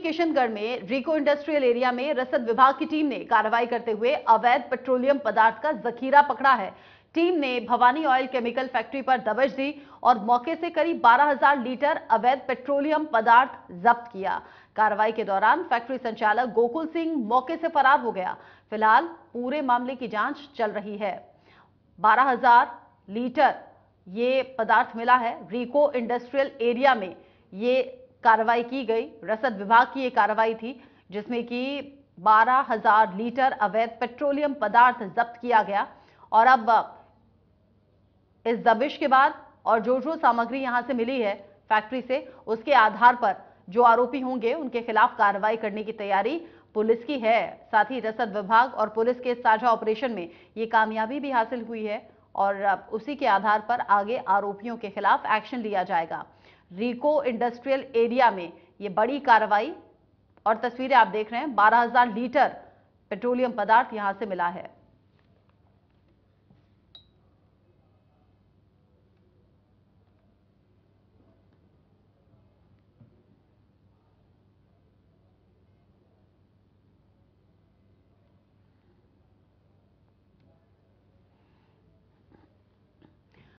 के किशनगढ़ में रिको industrial area में रसद विभाग की टीम ने कार्रवाई करते हुए अवैध पेट्रोलियम पदार्थ का जखीरा पकड़ा है टीम ने भवानी ऑयल केमिकल फैक्ट्री पर दबिश दी और मौके से करीब 12,000 लीटर अवैध पेट्रोलियम पदार्थ जब्त किया कार्रवाई के दौरान फैक्ट्री संचालक गोकुल सिंह मौके से फरार हो गया फिलहाल पूरे मामले की जांच चल रही है 12,000 लीटर ये पदार्थ मिला है रिको इंडस्ट्रियल एरिया में ये कार्रवाई की गई रसद विभाग की ये कार्रवाई थी जिसमें कि बारह हजार लीटर अवैध पेट्रोलियम पदार्थ जब्त किया गया और अब इस दबिश के बाद और जो जो सामग्री यहां से मिली है फैक्ट्री से उसके आधार पर जो आरोपी होंगे उनके खिलाफ कार्रवाई करने की तैयारी पुलिस की है साथ ही रसद विभाग और पुलिस के साझा ऑपरेशन में ये कामयाबी भी हासिल हुई है और उसी के आधार पर आगे आरोपियों के खिलाफ एक्शन लिया जाएगा रिको इंडस्ट्रियल एरिया में ये बड़ी कार्रवाई और तस्वीरें आप देख रहे हैं 12000 लीटर पेट्रोलियम पदार्थ यहां से मिला है